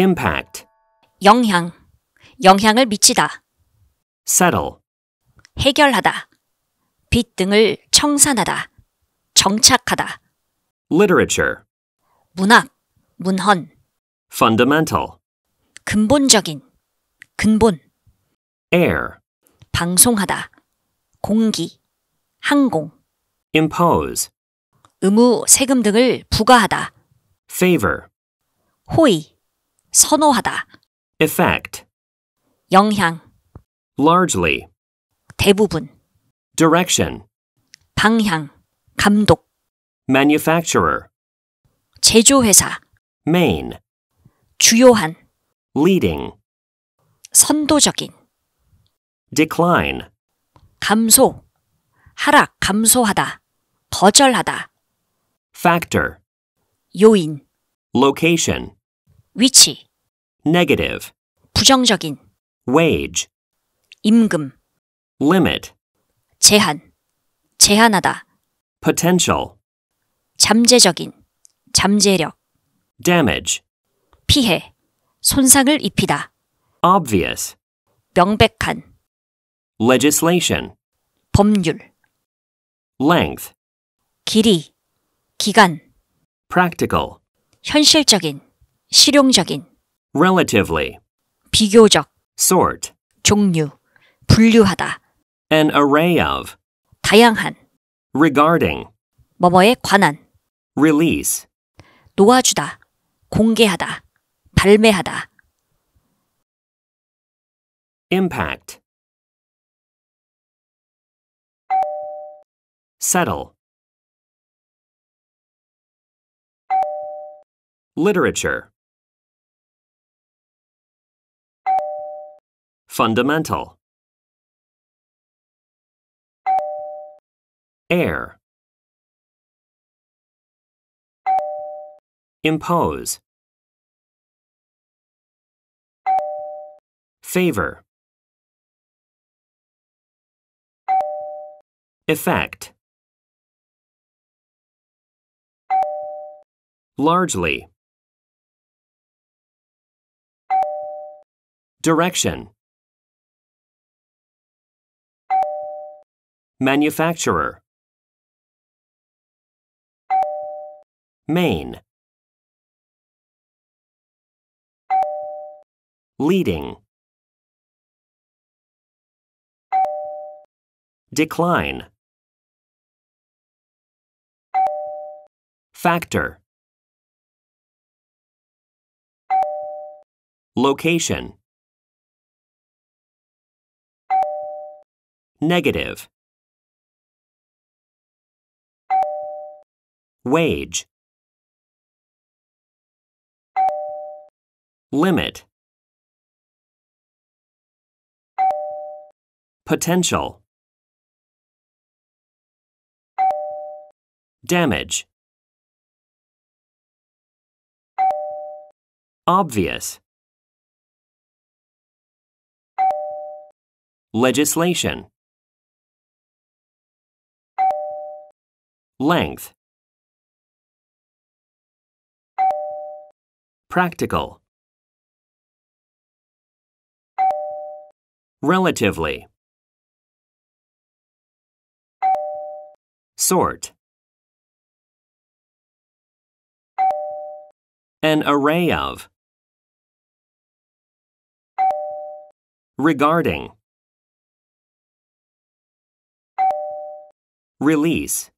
impact 영향 영향을 미치다 settle 해결하다 빚 등을 청산하다 정착하다 literature 문학 문헌 fundamental 근본적인 근본 air 방송하다 공기 항공 impose 의무 세금 등을 부과하다 favor 호의 선호하다. effect, 영향, largely, 대부분, direction, 방향, 감독, manufacturer, 제조회사, main, 주요한, leading, 선도적인, decline, 감소, 하락, 감소하다, 거절하다, factor, 요인, location, 위치 negative 부정적인 wage 임금 limit 제한 제한하다 potential 잠재적인 잠재력 damage 피해 손상을 입히다 obvious 명백한 legislation 법률 length 길이 기간 practical 현실적인 실용적인 relatively 비교적 sort 종류 분류하다 an array of 다양한 regarding 뭐뭐에 관한 release 놓아주다 공개하다 발매하다 impact settle literature Fundamental Air Impose Favor Effect Largely Direction Manufacturer Main Leading Decline Factor Location Negative Wage. Limit. Potential. Damage. Obvious. Legislation. Length. Practical. Relatively. Sort. An array of. Regarding. Release.